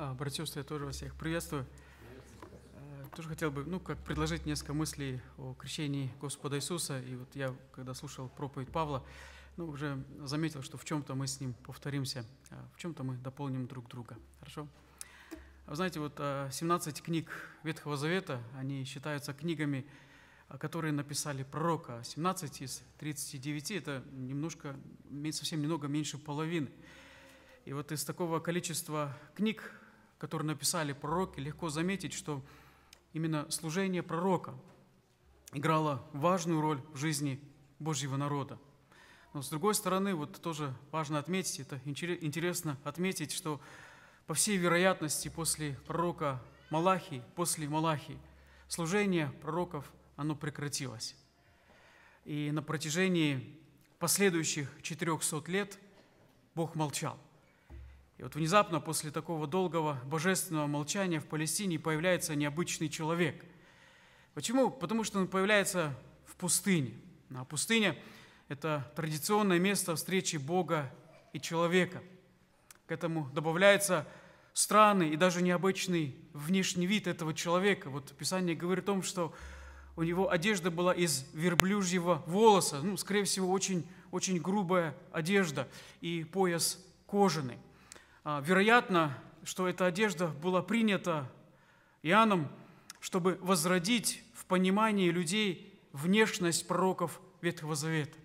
А, я тоже вас всех приветствую. приветствую. Э, тоже хотел бы, ну, как предложить несколько мыслей о крещении Господа Иисуса. И вот я, когда слушал проповедь Павла, ну, уже заметил, что в чем-то мы с ним повторимся, а в чем-то мы дополним друг друга. Хорошо? А вы знаете, вот 17 а, книг Ветхого Завета, они считаются книгами, которые написали пророка. 17 из 39 – это немножко, совсем немного меньше половины. И вот из такого количества книг которые написали пророки, легко заметить, что именно служение пророка играло важную роль в жизни Божьего народа. Но с другой стороны, вот тоже важно отметить, это интересно отметить, что по всей вероятности после пророка Малахии, после Малахии, служение пророков, оно прекратилось. И на протяжении последующих 400 лет Бог молчал. И вот внезапно после такого долгого божественного молчания в Палестине появляется необычный человек. Почему? Потому что он появляется в пустыне. А пустыня – это традиционное место встречи Бога и человека. К этому добавляется странный и даже необычный внешний вид этого человека. Вот Писание говорит о том, что у него одежда была из верблюжьего волоса, ну, скорее всего, очень, очень грубая одежда и пояс кожаный. А, вероятно, что эта одежда была принята Иоанном, чтобы возродить в понимании людей внешность пророков Ветхого Завета.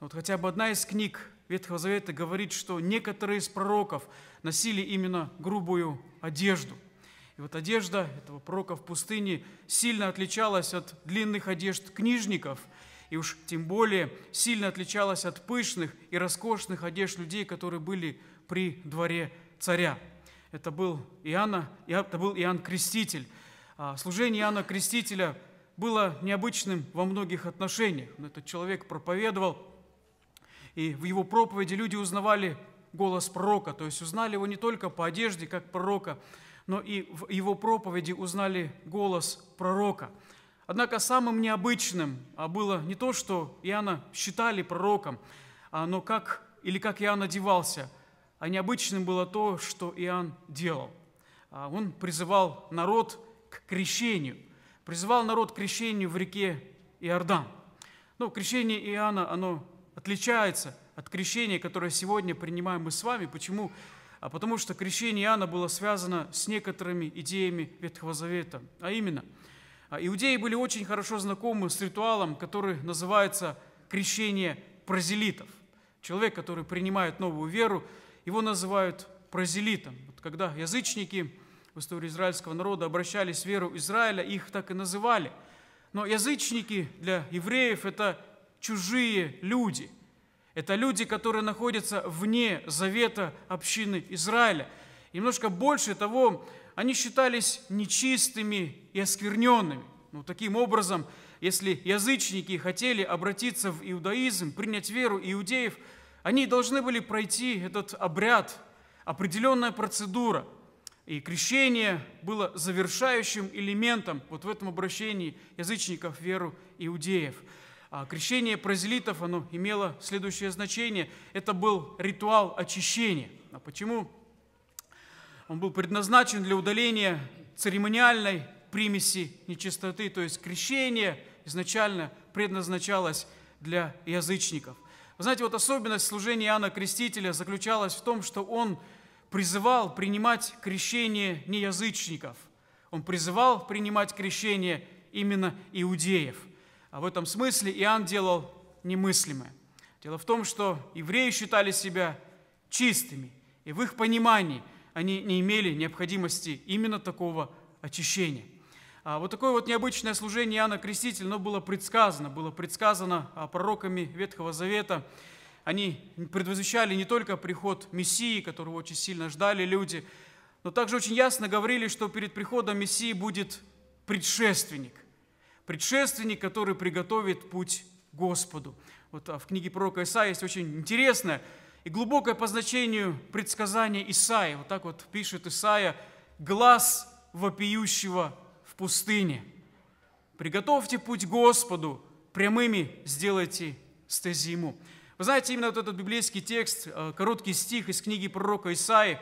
Вот хотя бы одна из книг Ветхого Завета говорит, что некоторые из пророков носили именно грубую одежду. И вот одежда этого пророка в пустыне сильно отличалась от длинных одежд книжников, и уж тем более сильно отличалась от пышных и роскошных одежд людей, которые были при дворе царя. Это был, Иоанна, это был Иоанн Креститель. А, служение Иоанна Крестителя было необычным во многих отношениях. Этот человек проповедовал, и в его проповеди люди узнавали голос пророка, то есть узнали его не только по одежде, как пророка, но и в его проповеди узнали голос пророка. Однако самым необычным а, было не то, что Иоанна считали пророком, а, но как или как Иоанн одевался – а необычным было то, что Иоанн делал. А, он призывал народ к крещению. Призывал народ к крещению в реке Иордан. Но ну, крещение Иоанна, оно отличается от крещения, которое сегодня принимаем мы с вами. Почему? А потому что крещение Иоанна было связано с некоторыми идеями Ветхого Завета. А именно, а, иудеи были очень хорошо знакомы с ритуалом, который называется крещение празелитов. Человек, который принимает новую веру, его называют прозелитом. Вот когда язычники в истории израильского народа обращались в веру Израиля, их так и называли. Но язычники для евреев – это чужие люди. Это люди, которые находятся вне завета общины Израиля. И немножко больше того, они считались нечистыми и оскверненными. Ну, таким образом, если язычники хотели обратиться в иудаизм, принять веру иудеев – они должны были пройти этот обряд, определенная процедура. И крещение было завершающим элементом вот в этом обращении язычников в веру иудеев. А крещение празелитов, оно имело следующее значение. Это был ритуал очищения. А почему? Он был предназначен для удаления церемониальной примеси нечистоты, то есть крещение изначально предназначалось для язычников. Вы знаете, вот особенность служения Иоанна Крестителя заключалась в том, что он призывал принимать крещение не язычников. Он призывал принимать крещение именно иудеев. А в этом смысле Иоанн делал немыслимое. Дело в том, что евреи считали себя чистыми, и в их понимании они не имели необходимости именно такого очищения. А вот такое вот необычное служение Иоанна Крестителя, оно было предсказано, было предсказано а, пророками Ветхого Завета. Они предвозвещали не только приход Мессии, которого очень сильно ждали люди, но также очень ясно говорили, что перед приходом Мессии будет предшественник. Предшественник, который приготовит путь Господу. Вот а, в книге пророка Исаия есть очень интересное и глубокое по значению предсказание Исаия. Вот так вот пишет Исаия «Глаз вопиющего пустыне. Приготовьте путь Господу, прямыми сделайте стези ему. Вы знаете, именно вот этот библейский текст, э, короткий стих из книги пророка Исаи,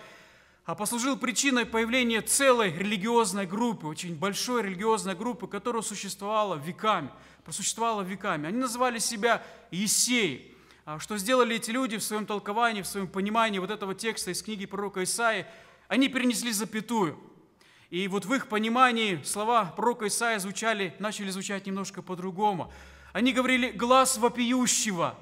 а, послужил причиной появления целой религиозной группы, очень большой религиозной группы, которая существовала веками, просуществовала веками. Они называли себя Есеи. А, что сделали эти люди в своем толковании, в своем понимании вот этого текста из книги пророка Исаи? Они перенесли запятую – и вот в их понимании слова пророка Исаия звучали, начали звучать немножко по-другому. Они говорили «глаз вопиющего»,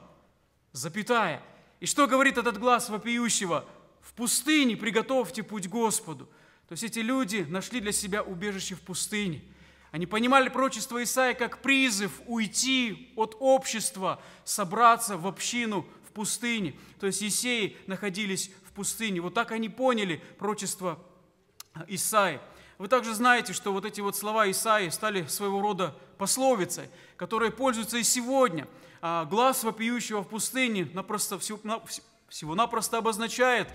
запятая. И что говорит этот глаз вопиющего? «В пустыне приготовьте путь Господу». То есть эти люди нашли для себя убежище в пустыне. Они понимали пророчество Исаия как призыв уйти от общества, собраться в общину в пустыне. То есть Есеи находились в пустыне. Вот так они поняли пророчество Исаия. Вы также знаете, что вот эти вот слова Исаи стали своего рода пословицей, которые пользуются и сегодня. А, глаз вопиющего в пустыне напросто, всего-напросто обозначает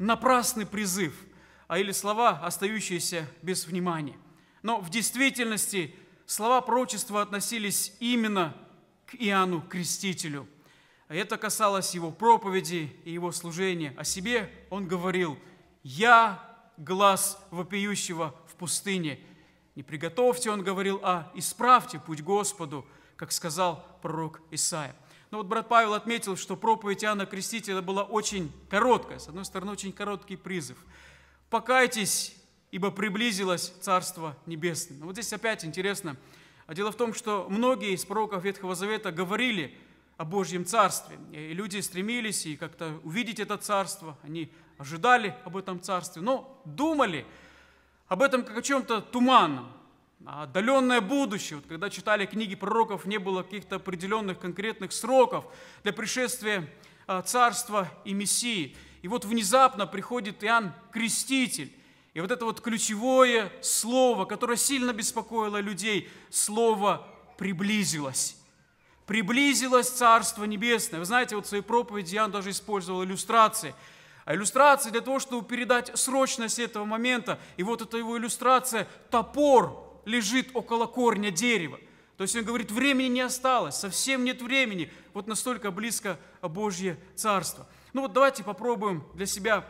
напрасный призыв, а или слова, остающиеся без внимания. Но в действительности слова пророчества относились именно к Иоанну Крестителю. Это касалось его проповеди и его служения. О себе он говорил «Я – глаз вопиющего пустыне. Не приготовьте, он говорил, а исправьте путь Господу, как сказал пророк Исаия. Но вот брат Павел отметил, что проповедь Иоанна Крестителя была очень короткая, с одной стороны, очень короткий призыв. «Покайтесь, ибо приблизилось Царство Небесное». Но вот здесь опять интересно. А дело в том, что многие из пророков Ветхого Завета говорили о Божьем Царстве. И люди стремились и как-то увидеть это Царство, они ожидали об этом Царстве, но думали – об этом как о чем-то туманном, а отдаленное будущее. Вот когда читали книги пророков, не было каких-то определенных конкретных сроков для пришествия а, царства и Мессии. И вот внезапно приходит Иоанн Креститель. И вот это вот ключевое слово, которое сильно беспокоило людей, слово «приблизилось». Приблизилось Царство Небесное. Вы знаете, вот в своей проповеди Иоанн даже использовал иллюстрации – а иллюстрация для того, чтобы передать срочность этого момента. И вот это его иллюстрация – топор лежит около корня дерева. То есть он говорит, времени не осталось, совсем нет времени. Вот настолько близко Божье Царство. Ну вот давайте попробуем для себя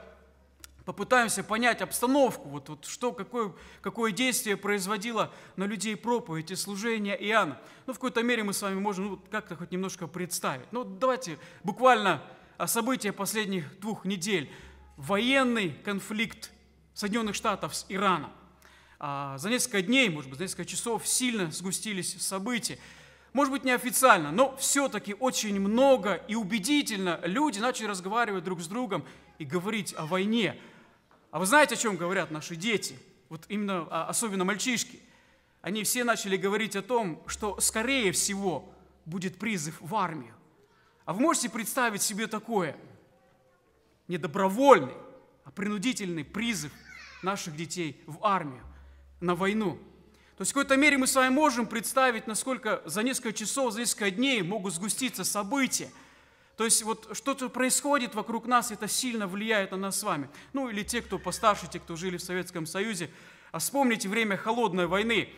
попытаемся понять обстановку, вот, вот что, какое, какое действие производило на людей проповедь и служение Иоанна. Ну, в какой-то мере мы с вами можем ну, как-то хоть немножко представить. Ну, давайте буквально о событиях последних двух недель. Военный конфликт Соединенных Штатов с Ираном. А, за несколько дней, может быть, за несколько часов сильно сгустились события. Может быть, неофициально, но все-таки очень много и убедительно люди начали разговаривать друг с другом и говорить о войне. А вы знаете, о чем говорят наши дети? Вот именно, а, особенно мальчишки. Они все начали говорить о том, что, скорее всего, будет призыв в армию. А вы можете представить себе такое? Не добровольный, а принудительный призыв наших детей в армию, на войну. То есть в какой-то мере мы с вами можем представить, насколько за несколько часов, за несколько дней могут сгуститься события, то есть вот что-то происходит вокруг нас, это сильно влияет на нас с вами. Ну или те, кто постарше, те, кто жили в Советском Союзе. А вспомните время холодной войны.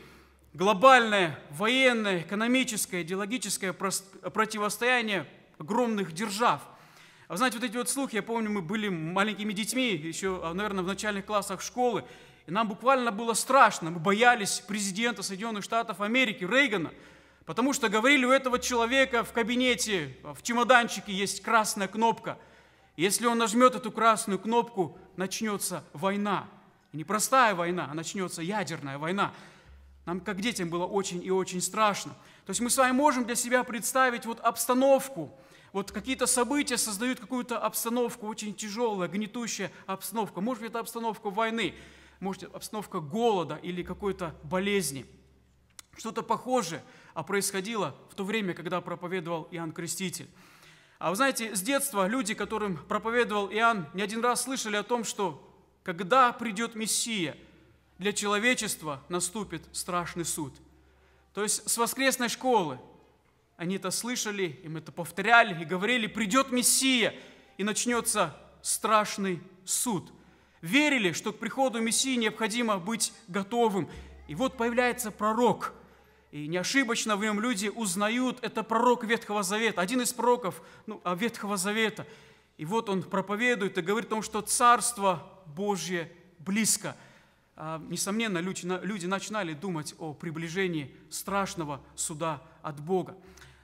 Глобальное, военное, экономическое, идеологическое противостояние огромных держав. Вы знаете, вот эти вот слухи, я помню, мы были маленькими детьми, еще, а, наверное, в начальных классах школы, и нам буквально было страшно, мы боялись президента Соединенных Штатов Америки, Рейгана, потому что говорили, у этого человека в кабинете, а, в чемоданчике есть красная кнопка. Если он нажмет эту красную кнопку, начнется война. И не простая война, а начнется ядерная война. Нам, как детям, было очень и очень страшно. То есть мы с вами можем для себя представить вот обстановку – вот какие-то события создают какую-то обстановку, очень тяжелая, гнетущая обстановка. Может быть, это обстановка войны, может, это обстановка голода или какой-то болезни. Что-то похожее а происходило в то время, когда проповедовал Иоанн Креститель. А вы знаете, с детства люди, которым проповедовал Иоанн, не один раз слышали о том, что когда придет Мессия, для человечества наступит страшный суд. То есть с воскресной школы, они это слышали, им это повторяли и говорили, придет Мессия, и начнется страшный суд. Верили, что к приходу Мессии необходимо быть готовым. И вот появляется пророк, и неошибочно в нем люди узнают, это пророк Ветхого Завета, один из пророков ну, а, Ветхого Завета. И вот он проповедует и говорит о том, что Царство Божье близко а, – несомненно, люди, люди начинали думать о приближении страшного суда от Бога.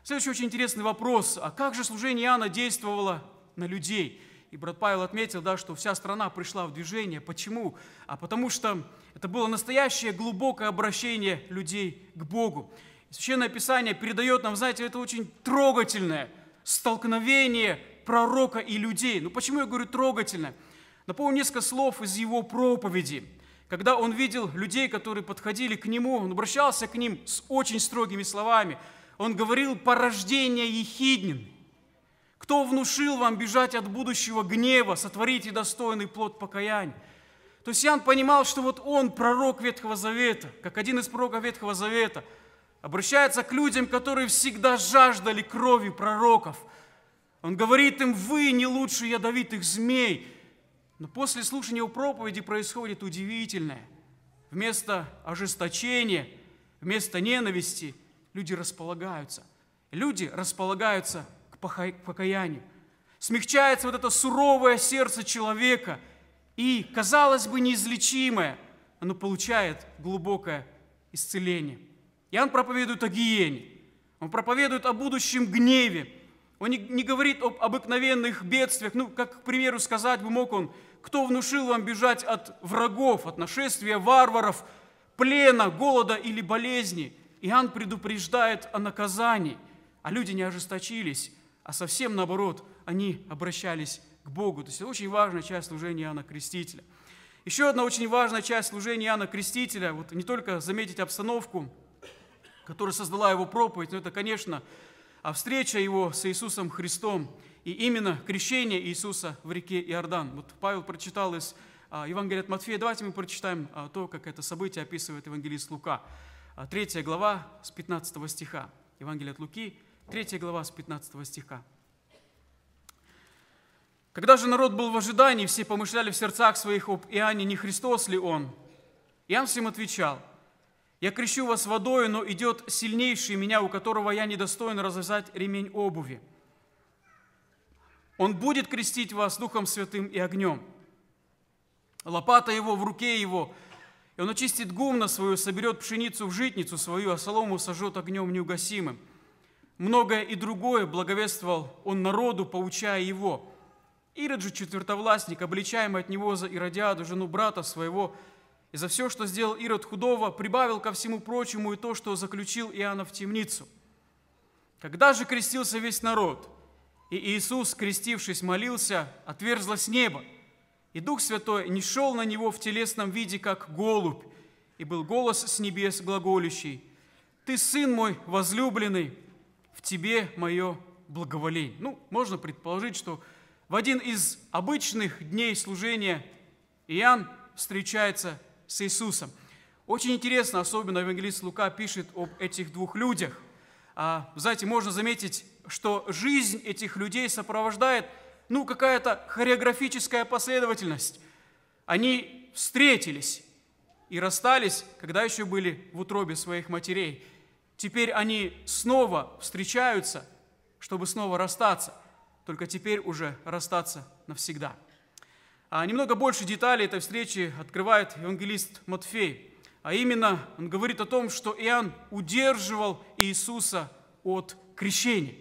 Следующий очень интересный вопрос. А как же служение Иоанна действовало на людей? И брат Павел отметил, да, что вся страна пришла в движение. Почему? А потому что это было настоящее глубокое обращение людей к Богу. Священное Писание передает нам, знаете, это очень трогательное столкновение пророка и людей. Ну почему я говорю трогательно? Напомню несколько слов из его проповеди. Когда он видел людей, которые подходили к нему, он обращался к ним с очень строгими словами – он говорил порождение ехиднины. Кто внушил вам бежать от будущего гнева, сотворите достойный плод покаяния? То есть Иоанн понимал, что вот он, пророк Ветхого Завета, как один из пророков Ветхого Завета, обращается к людям, которые всегда жаждали крови пророков. Он говорит им, вы не лучше ядовитых змей. Но после слушания у проповеди происходит удивительное. Вместо ожесточения, вместо ненависти – люди располагаются. Люди располагаются к покаянию. Смягчается вот это суровое сердце человека и, казалось бы, неизлечимое, оно получает глубокое исцеление. И он проповедует о гиене, он проповедует о будущем гневе, он не, не говорит об обыкновенных бедствиях, ну, как, к примеру, сказать бы мог он, кто внушил вам бежать от врагов, от нашествия варваров, плена, голода или болезней? Иоанн предупреждает о наказании, а люди не ожесточились, а совсем наоборот, они обращались к Богу. То есть это очень важная часть служения Иоанна Крестителя. Еще одна очень важная часть служения Иоанна Крестителя, вот не только заметить обстановку, которая создала его проповедь, но это, конечно, а встреча его с Иисусом Христом и именно крещение Иисуса в реке Иордан. Вот Павел прочитал из а, Евангелия от Матфея. Давайте мы прочитаем а, то, как это событие описывает евангелист Лука. 3 а глава с 15 стиха. Евангелие от Луки, 3 глава с 15 стиха. Когда же народ был в ожидании, все помышляли в сердцах своих об Иоанне, не Христос ли он? Иоанн всем отвечал, «Я крещу вас водою, но идет сильнейший меня, у которого я недостоин развязать ремень обуви. Он будет крестить вас Духом Святым и огнем. Лопата его в руке его, и он очистит гумно свою, соберет пшеницу в житницу свою, а солому сожжет огнем неугасимым. Многое и другое благовествовал он народу, поучая его. Ирод же четвертовластник, обличаемый от него за Иродиаду, жену брата своего, и за все, что сделал Ирод худого, прибавил ко всему прочему и то, что заключил Иоанна в темницу. Когда же крестился весь народ, и Иисус, крестившись, молился, отверзлось небо – и Дух Святой не шел на него в телесном виде, как голубь, и был голос с небес глаголющий, «Ты, Сын мой возлюбленный, в тебе мое благоволение». Ну, можно предположить, что в один из обычных дней служения Иоанн встречается с Иисусом. Очень интересно, особенно евангелист Лука пишет об этих двух людях. А, знаете, можно заметить, что жизнь этих людей сопровождает – ну какая-то хореографическая последовательность. Они встретились и расстались, когда еще были в утробе своих матерей. Теперь они снова встречаются, чтобы снова расстаться, только теперь уже расстаться навсегда. А немного больше деталей этой встречи открывает евангелист Матфей. А именно, он говорит о том, что Иоанн удерживал Иисуса от крещения.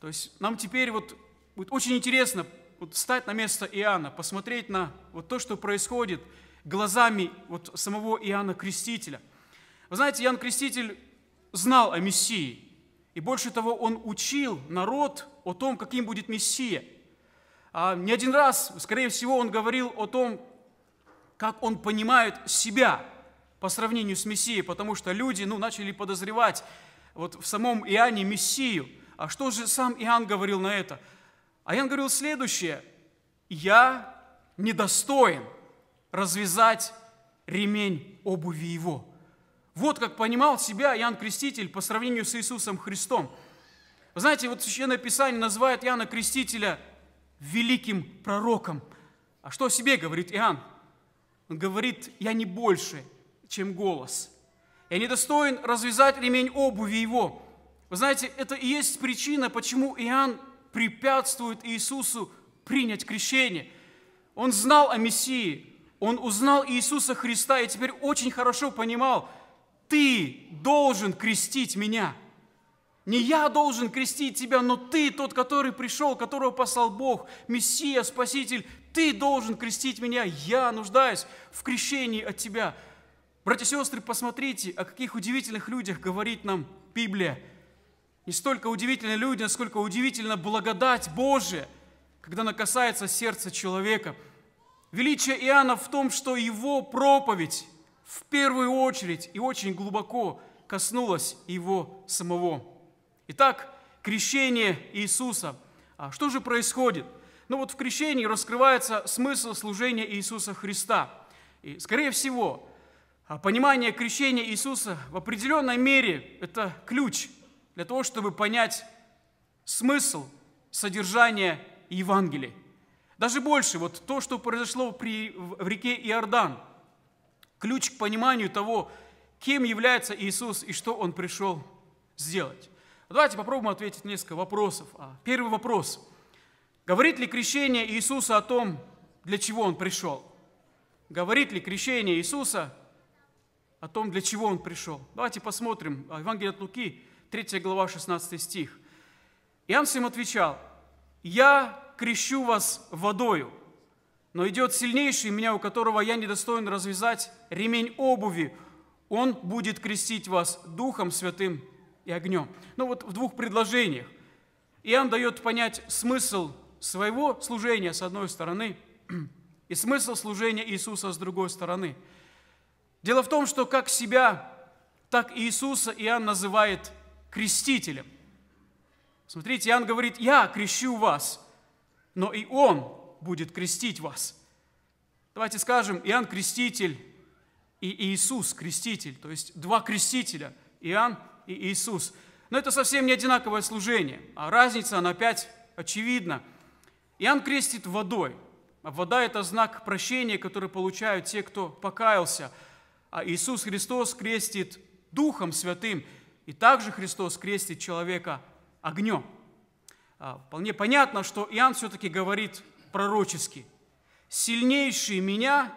То есть нам теперь вот будет очень интересно вот встать на место Иоанна, посмотреть на вот то, что происходит глазами вот самого Иоанна Крестителя. Вы знаете, Иоанн Креститель знал о Мессии, и больше того, он учил народ о том, каким будет Мессия. А не один раз, скорее всего, он говорил о том, как он понимает себя по сравнению с Мессией, потому что люди ну, начали подозревать вот в самом Иоанне Мессию. А что же сам Иоанн говорил на это? А Ян говорил следующее. «Я недостоин развязать ремень обуви его». Вот как понимал себя Иоанн Креститель по сравнению с Иисусом Христом. Вы знаете, вот Священное Писание называет Иоанна Крестителя великим пророком. А что о себе говорит Иоанн? Он говорит, я не больше, чем голос. Я недостоин развязать ремень обуви его. Вы знаете, это и есть причина, почему Иоанн препятствует Иисусу принять крещение. Он знал о Мессии, он узнал Иисуса Христа и теперь очень хорошо понимал, ты должен крестить меня. Не я должен крестить тебя, но ты, тот, который пришел, которого послал Бог, Мессия, Спаситель, ты должен крестить меня, я нуждаюсь в крещении от тебя. Братья и сестры, посмотрите, о каких удивительных людях говорит нам Библия – и столько удивительно людям, сколько удивительно благодать Божия, когда она касается сердца человека. Величие Иоанна в том, что его проповедь в первую очередь и очень глубоко коснулась его самого. Итак, крещение Иисуса. А что же происходит? Ну вот в крещении раскрывается смысл служения Иисуса Христа. И, скорее всего, а понимание крещения Иисуса в определенной мере – это ключ – для того, чтобы понять смысл, содержание Евангелия. Даже больше, вот то, что произошло при, в реке Иордан, ключ к пониманию того, кем является Иисус и что Он пришел сделать. Давайте попробуем ответить несколько вопросов. А, первый вопрос. Говорит ли крещение Иисуса о том, для чего Он пришел? Говорит ли крещение Иисуса о том, для чего Он пришел? Давайте посмотрим. А, Евангелие от Луки, 3 глава, 16 стих. Иоанн всем отвечал, «Я крещу вас водою, но идет сильнейший меня, у которого я недостоин развязать ремень обуви. Он будет крестить вас Духом Святым и огнем». Ну вот в двух предложениях. Иоанн дает понять смысл своего служения с одной стороны и смысл служения Иисуса с другой стороны. Дело в том, что как себя, так и Иисуса Иоанн называет крестителем. Смотрите, Иоанн говорит, я крещу вас, но и он будет крестить вас. Давайте скажем, Иоанн Креститель и Иисус Креститель, то есть два крестителя, Иоанн и Иисус. Но это совсем не одинаковое служение, а разница, она опять очевидна. Иоанн крестит водой, а вода – это знак прощения, который получают те, кто покаялся. А Иисус Христос крестит Духом Святым – и также Христос крестит человека огнем. А, вполне понятно, что Иоанн все-таки говорит пророчески. «Сильнейший меня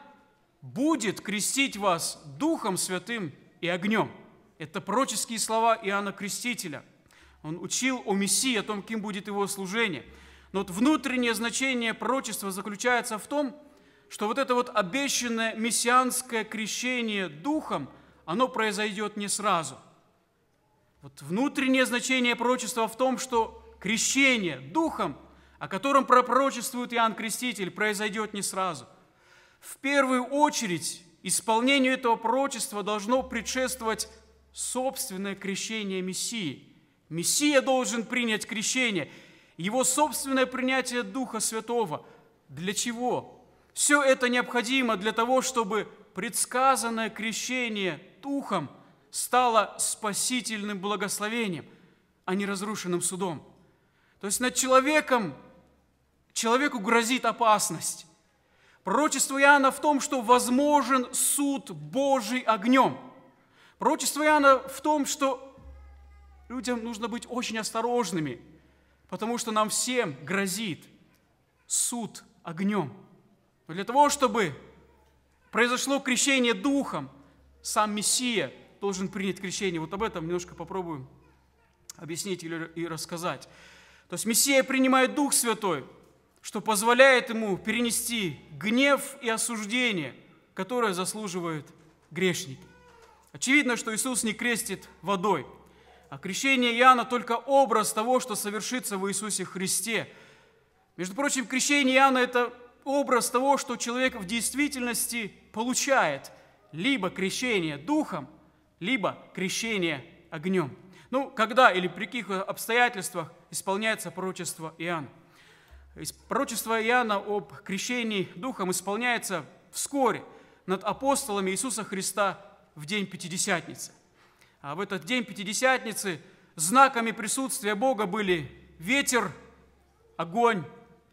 будет крестить вас Духом Святым и огнем». Это пророческие слова Иоанна Крестителя. Он учил о Мессии, о том, кем будет его служение. Но вот внутреннее значение пророчества заключается в том, что вот это вот обещанное мессианское крещение Духом, оно произойдет не сразу. Вот внутреннее значение пророчества в том, что крещение духом, о котором пророчествует Иоанн Креститель, произойдет не сразу. В первую очередь исполнению этого пророчества должно предшествовать собственное крещение Мессии. Мессия должен принять крещение, его собственное принятие Духа Святого. Для чего? Все это необходимо для того, чтобы предсказанное крещение Духом – стало спасительным благословением, а не разрушенным судом. То есть над человеком, человеку грозит опасность. Пророчество Иоанна в том, что возможен суд Божий огнем. Пророчество Иоанна в том, что людям нужно быть очень осторожными, потому что нам всем грозит суд огнем. Но для того, чтобы произошло крещение Духом, сам Мессия – должен принять крещение. Вот об этом немножко попробую объяснить или и рассказать. То есть Мессия принимает Дух Святой, что позволяет ему перенести гнев и осуждение, которое заслуживают грешники. Очевидно, что Иисус не крестит водой, а крещение Иоанна только образ того, что совершится в Иисусе Христе. Между прочим, крещение Иоанна – это образ того, что человек в действительности получает либо крещение Духом, либо крещение огнем. Ну, когда или при каких обстоятельствах исполняется пророчество Иоанна? Пророчество Иоанна об крещении Духом исполняется вскоре над апостолами Иисуса Христа в день Пятидесятницы. А в этот день Пятидесятницы знаками присутствия Бога были ветер, огонь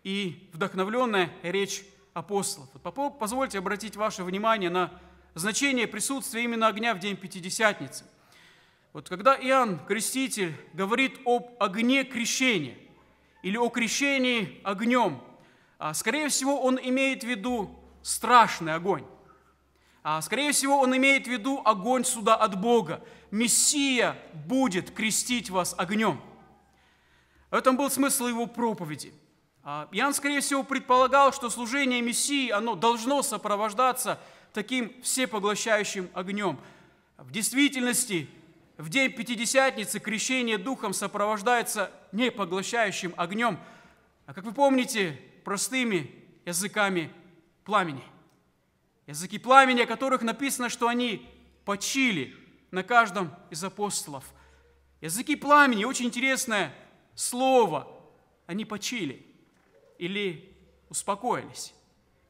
и вдохновленная речь апостолов. Позвольте обратить ваше внимание на значение присутствия именно огня в день Пятидесятницы. Вот когда Иоанн Креститель говорит об огне крещения или о крещении огнем, а, скорее всего, он имеет в виду страшный огонь. А, скорее всего, он имеет в виду огонь суда от Бога. Мессия будет крестить вас огнем. В этом был смысл его проповеди. А, Иоанн, скорее всего, предполагал, что служение Мессии, оно должно сопровождаться таким всепоглощающим огнем. В действительности, в день Пятидесятницы крещение Духом сопровождается не поглощающим огнем, а, как вы помните, простыми языками пламени. Языки пламени, о которых написано, что они почили на каждом из апостолов. Языки пламени, очень интересное слово, они почили или успокоились.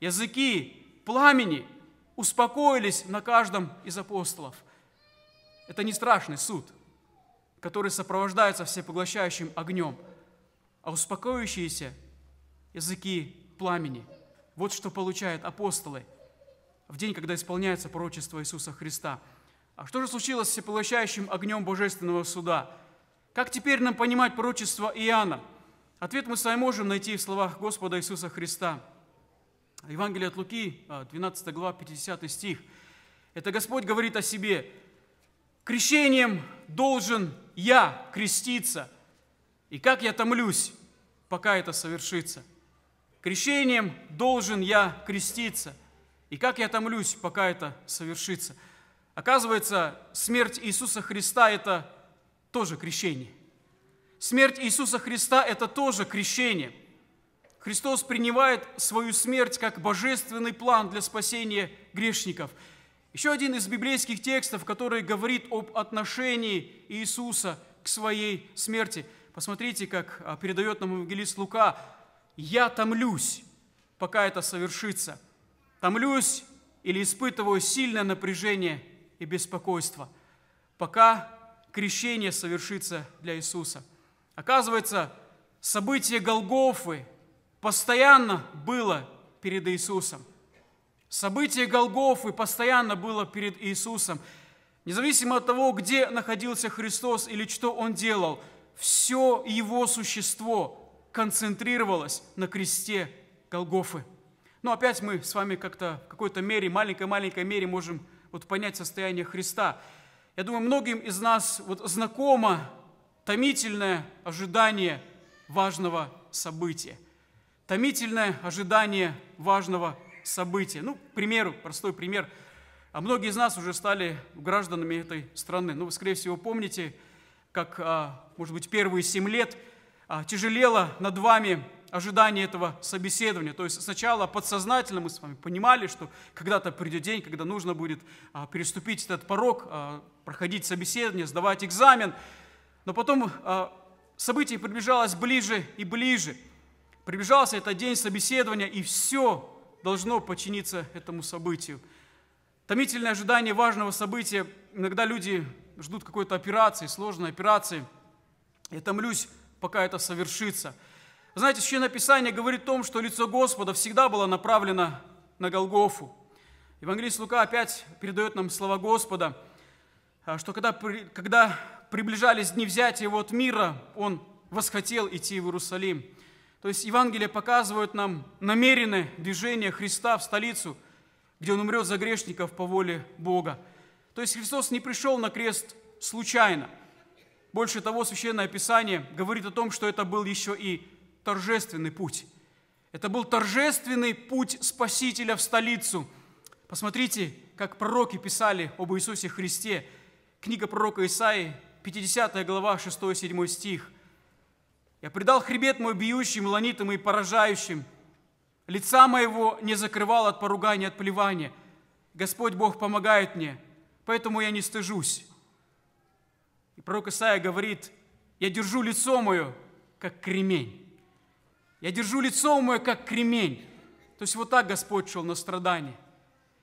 Языки пламени – успокоились на каждом из апостолов. Это не страшный суд, который сопровождается всепоглощающим огнем, а успокоивающиеся языки пламени. Вот что получают апостолы в день, когда исполняется пророчество Иисуса Христа. А что же случилось с всепоглощающим огнем божественного суда? Как теперь нам понимать пророчество Иоанна? Ответ мы с вами можем найти в словах Господа Иисуса Христа – Евангелие от Луки, 12 а, глава, 50 стих. Это Господь говорит о себе. «Крещением должен я креститься, и как я томлюсь, пока это совершится. Крещением должен я креститься, и как я томлюсь, пока это совершится». Оказывается, смерть Иисуса Христа – это тоже крещение. Смерть Иисуса Христа – это тоже крещение – Христос принимает свою смерть как божественный план для спасения грешников. Еще один из библейских текстов, который говорит об отношении Иисуса к своей смерти. Посмотрите, как а, передает нам евангелист Лука. «Я томлюсь, пока это совершится. Томлюсь или испытываю сильное напряжение и беспокойство, пока крещение совершится для Иисуса». Оказывается, событие Голгофы – постоянно было перед Иисусом. Событие Голгофы постоянно было перед Иисусом. Независимо от того, где находился Христос или что Он делал, все Его существо концентрировалось на кресте Голгофы. Но ну, опять мы с вами как-то в какой-то мере, маленькой-маленькой мере можем вот понять состояние Христа. Я думаю, многим из нас вот знакомо томительное ожидание важного события – томительное ожидание важного события. Ну, к примеру, простой пример. А многие из нас уже стали гражданами этой страны. Ну, вы, скорее всего, помните, как, а, может быть, первые семь лет а, тяжелело над вами ожидание этого собеседования. То есть сначала подсознательно мы с вами понимали, что когда-то придет день, когда нужно будет а, переступить этот порог, проходить собеседование, сдавать экзамен. Но потом событие приближалось ближе и ближе – Приближался этот день собеседования, и все должно подчиниться этому событию. Томительное ожидание важного события. Иногда люди ждут какой-то операции, сложной операции. Я томлюсь, пока это совершится. Знаете, Священное Писание говорит о том, что лицо Господа всегда было направлено на Голгофу. Евангелист Лука опять передает нам слова Господа, а, что когда, когда приближались дни взятия его от мира, он восхотел идти в Иерусалим – то есть Евангелие показывает нам намеренное движение Христа в столицу, где Он умрет за грешников по воле Бога. То есть Христос не пришел на крест случайно. Больше того, Священное Писание говорит о том, что это был еще и торжественный путь. Это был торжественный путь Спасителя в столицу. Посмотрите, как пророки писали об Иисусе Христе. Книга пророка Исаии, 50 глава, 6-7 стих – я предал хребет мой бьющим, ланитым и поражающим. Лица моего не закрывал от поругания, от плевания. Господь Бог помогает мне, поэтому я не стыжусь. И пророк Исаия говорит, я держу лицо мое, как кремень. Я держу лицо мое, как кремень. То есть вот так Господь шел на страдание.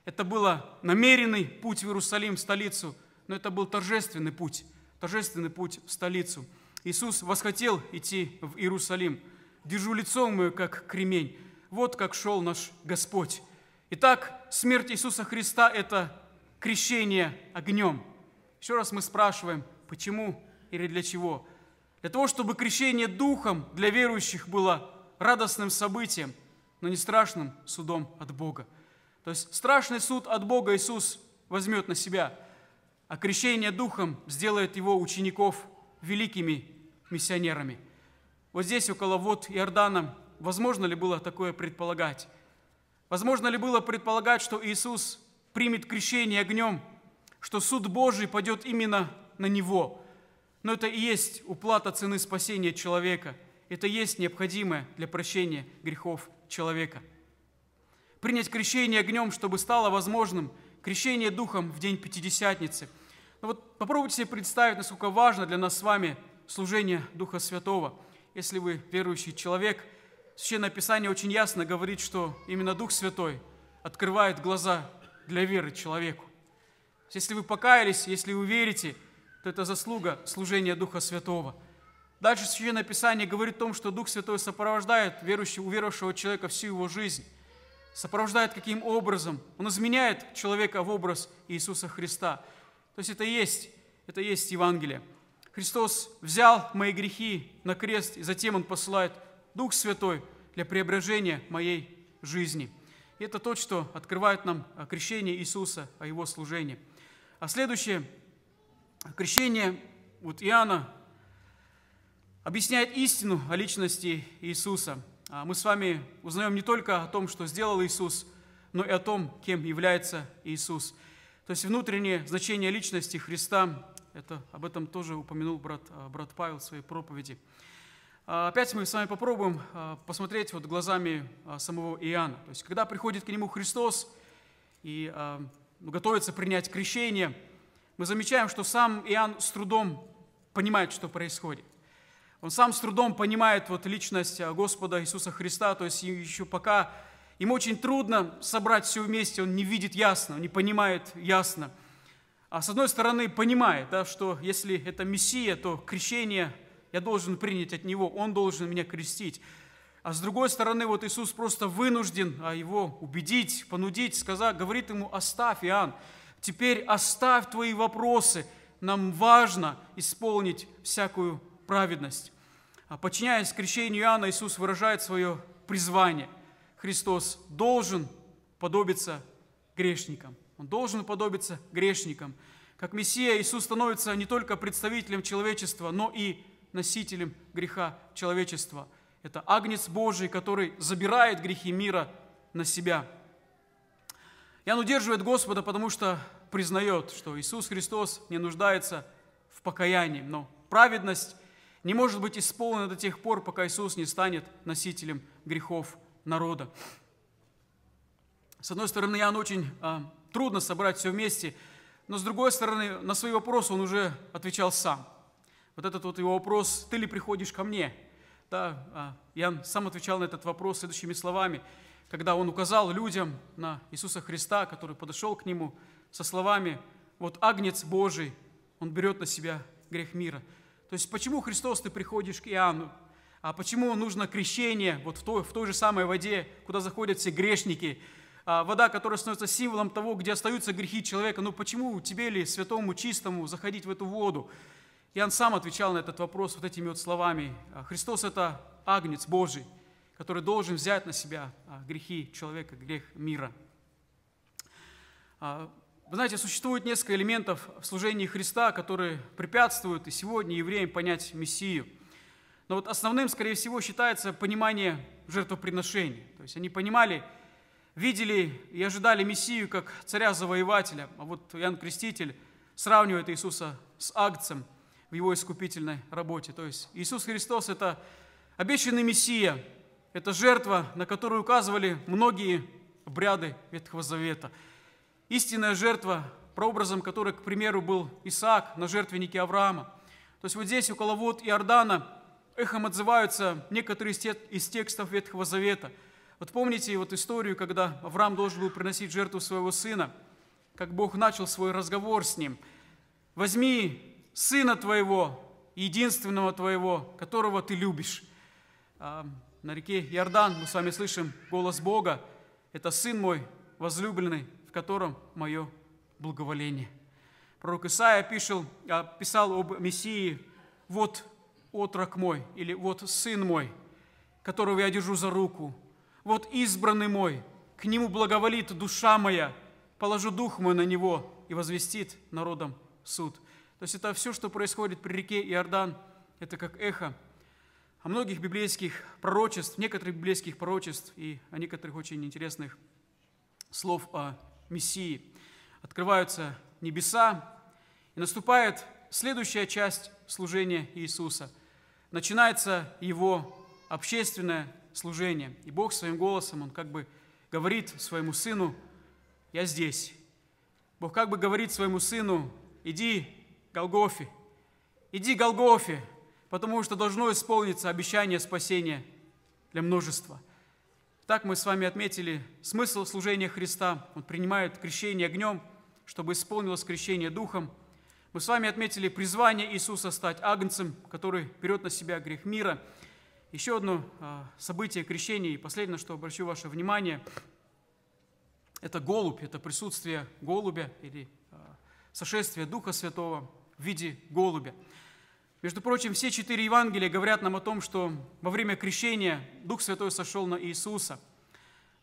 Это был намеренный путь в Иерусалим, в столицу, но это был торжественный путь, торжественный путь в столицу – Иисус восхотел идти в Иерусалим. Держу лицо мое, как кремень. Вот как шел наш Господь. Итак, смерть Иисуса Христа – это крещение огнем. Еще раз мы спрашиваем, почему или для чего? Для того, чтобы крещение духом для верующих было радостным событием, но не страшным судом от Бога. То есть страшный суд от Бога Иисус возьмет на себя, а крещение духом сделает его учеников великими миссионерами. Вот здесь, около вод Иордана, возможно ли было такое предполагать? Возможно ли было предполагать, что Иисус примет крещение огнем, что суд Божий падет именно на Него? Но это и есть уплата цены спасения человека. Это и есть необходимое для прощения грехов человека. Принять крещение огнем, чтобы стало возможным крещение духом в день Пятидесятницы – Попробуйте себе представить, насколько важно для нас с вами служение Духа Святого. Если вы верующий человек, Священное Писание очень ясно говорит, что именно Дух Святой открывает глаза для веры человеку. Если вы покаялись, если вы верите, то это заслуга служения Духа Святого. Дальше Священное Писание говорит о том, что Дух Святой сопровождает верующего, уверовавшего человека всю его жизнь. Сопровождает каким образом? Он изменяет человека в образ Иисуса Христа – то есть это есть, это есть Евангелие. Христос взял мои грехи на крест, и затем Он посылает Дух Святой для преображения моей жизни. И это то, что открывает нам э, крещение Иисуса, о Его служении. А следующее, крещение вот Иоанна объясняет истину о личности Иисуса. А мы с вами узнаем не только о том, что сделал Иисус, но и о том, кем является Иисус – то есть внутреннее значение личности Христа, это, об этом тоже упомянул брат, а, брат Павел в своей проповеди. А, опять мы с вами попробуем а, посмотреть вот глазами самого Иоанна. То есть, когда приходит к нему Христос и ну, готовится принять крещение, мы замечаем, что сам Иоанн с трудом понимает, что происходит. Он сам с трудом понимает вот личность Господа Иисуса Христа, то есть еще пока Ему очень трудно собрать все вместе, он не видит ясно, не понимает ясно. А с одной стороны, понимает, да, что если это Мессия, то крещение я должен принять от Него, Он должен меня крестить. А с другой стороны, вот Иисус просто вынужден а его убедить, понудить, сказать, говорит ему, оставь, Иоанн, теперь оставь твои вопросы, нам важно исполнить всякую праведность. А подчиняясь крещению Иоанна, Иисус выражает свое призвание – Христос должен подобиться грешникам. Он должен подобиться грешникам. Как Мессия Иисус становится не только представителем человечества, но и носителем греха человечества. Это агнец Божий, который забирает грехи мира на себя. И он удерживает Господа, потому что признает, что Иисус Христос не нуждается в покаянии, но праведность не может быть исполнена до тех пор, пока Иисус не станет носителем грехов народа. С одной стороны, Иоанн очень а, трудно собрать все вместе, но с другой стороны, на свои вопросы он уже отвечал сам. Вот этот вот его вопрос «Ты ли приходишь ко мне?» да, а, Иоанн сам отвечал на этот вопрос следующими словами, когда он указал людям на Иисуса Христа, который подошел к нему со словами «Вот агнец Божий, он берет на себя грех мира». То есть почему, Христос, ты приходишь к Иоанну? а почему нужно крещение вот в той, в той же самой воде, куда заходят все грешники, а вода, которая становится символом того, где остаются грехи человека, ну почему тебе ли, святому, чистому, заходить в эту воду? Иоанн сам отвечал на этот вопрос вот этими вот словами. А, Христос – это агнец Божий, который должен взять на себя а, грехи человека, грех мира. А, вы знаете, существует несколько элементов в служении Христа, которые препятствуют и сегодня евреям понять Мессию – но вот основным, скорее всего, считается понимание жертвоприношений. То есть они понимали, видели и ожидали Мессию как царя-завоевателя. А вот Иоанн Креститель сравнивает Иисуса с агцем в его искупительной работе. То есть Иисус Христос – это обещанный Мессия, это жертва, на которую указывали многие обряды Ветхого Завета. Истинная жертва, прообразом которой, к примеру, был Исаак на жертвеннике Авраама. То есть вот здесь, около вод Иордана – эхом отзываются некоторые из текстов Ветхого Завета. Вот помните вот историю, когда Авраам должен был приносить жертву своего сына, как Бог начал свой разговор с ним. «Возьми сына твоего, единственного твоего, которого ты любишь». А, на реке Иордан мы с вами слышим голос Бога. «Это сын мой, возлюбленный, в котором мое благоволение». Пророк Исаия пишет, а, писал об Мессии, «Вот отрок мой, или вот сын мой, которого я держу за руку, вот избранный мой, к нему благоволит душа моя, положу дух мой на него и возвестит народом суд». То есть это все, что происходит при реке Иордан, это как эхо о многих библейских пророчеств, некоторых библейских пророчеств и о некоторых очень интересных слов о Мессии. Открываются небеса, и наступает следующая часть служения Иисуса. Начинается его общественное служение. И Бог своим голосом, он как бы говорит своему сыну, я здесь. Бог как бы говорит своему сыну, иди, Голгофе, иди, Голгофе, потому что должно исполниться обещание спасения для множества. Так мы с вами отметили смысл служения Христа. Он принимает крещение огнем, чтобы исполнилось крещение духом – мы с вами отметили призвание Иисуса стать агнцем, который берет на себя грех мира. Еще одно а, событие крещения, и последнее, что обращу ваше внимание, это голубь, это присутствие голубя или а, сошествие Духа Святого в виде голубя. Между прочим, все четыре Евангелия говорят нам о том, что во время крещения Дух Святой сошел на Иисуса.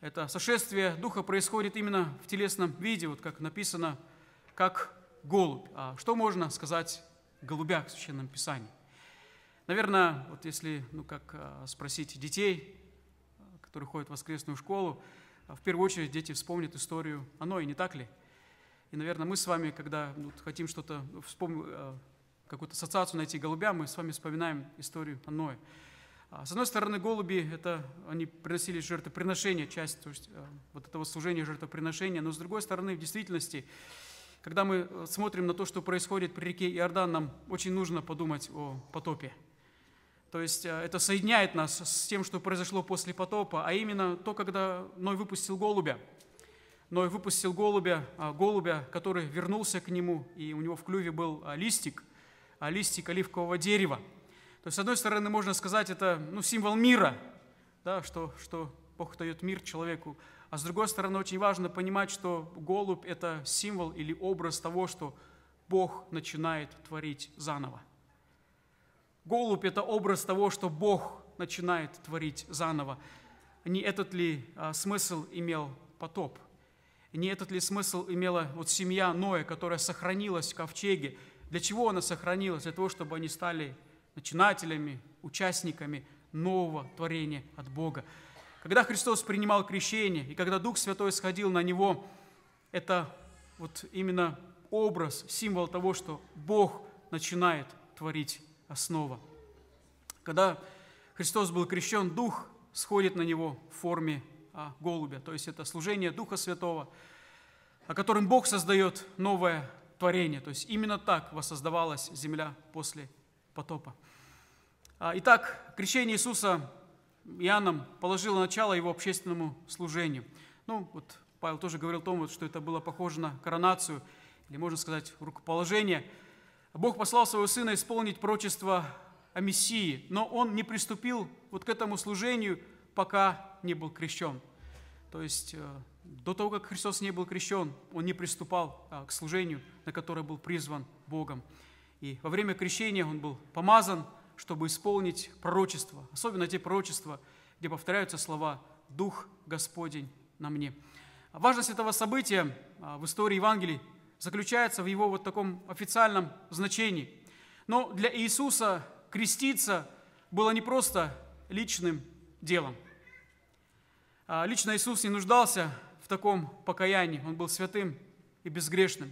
Это сошествие Духа происходит именно в телесном виде, вот как написано, как голубь. А что можно сказать о голубях в Священном Писании? Наверное, вот если ну, как а, спросить детей, которые ходят в воскресную школу, а, в первую очередь дети вспомнят историю о Ное, не так ли? И, наверное, мы с вами, когда ну, хотим что-то ну, вспомнить, а, какую-то ассоциацию найти голубя, мы с вами вспоминаем историю о Ное. С одной стороны, голуби, это, они приносили жертвоприношение, часть то есть, вот этого служения жертвоприношения, но с другой стороны, в действительности, когда мы э, смотрим на то, что происходит при реке Иордан, нам очень нужно подумать о потопе. То есть э, это соединяет нас с тем, что произошло после потопа, а именно то, когда Ной выпустил голубя. Ной выпустил голубя, э, голубя, который вернулся к нему, и у него в клюве был листик, листик оливкового дерева. То есть, с одной стороны, можно сказать, это ну, символ мира, да, что, что Бог дает мир человеку, а с другой стороны, очень важно понимать, что голубь – это символ или образ того, что Бог начинает творить заново. Голубь – это образ того, что Бог начинает творить заново. Не этот ли а, смысл имел потоп? Не этот ли смысл имела вот семья Ноя, которая сохранилась в ковчеге? Для чего она сохранилась? Для того, чтобы они стали начинателями, участниками нового творения от Бога. Когда Христос принимал крещение, и когда Дух Святой сходил на Него, это вот именно образ, символ того, что Бог начинает творить основа. Когда Христос был крещен, Дух сходит на Него в форме а, голубя, то есть это служение Духа Святого, о котором Бог создает новое творение. То есть именно так воссоздавалась земля после потопа. А, итак, крещение Иисуса Иоанном положила начало его общественному служению. Ну, вот Павел тоже говорил о том, что это было похоже на коронацию, или, можно сказать, рукоположение. Бог послал своего сына исполнить прочество о Мессии, но он не приступил вот к этому служению, пока не был крещен. То есть э, до того, как Христос не был крещен, он не приступал а, к служению, на которое был призван Богом. И во время крещения он был помазан – чтобы исполнить пророчество, особенно те пророчества, где повторяются слова «Дух Господень на мне». Важность этого события а, в истории Евангелия заключается в его вот таком официальном значении. Но для Иисуса креститься было не просто личным делом. А, лично Иисус не нуждался в таком покаянии, он был святым и безгрешным.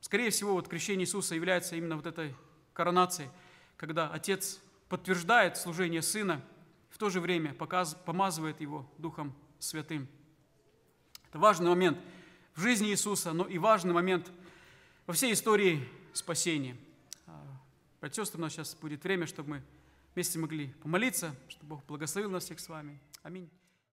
Скорее всего, вот крещение Иисуса является именно вот этой коронацией – когда Отец подтверждает служение Сына, в то же время показ, помазывает его Духом Святым. Это важный момент в жизни Иисуса, но и важный момент во всей истории спасения. А, братья у нас сейчас будет время, чтобы мы вместе могли помолиться, чтобы Бог благословил нас всех с вами. Аминь.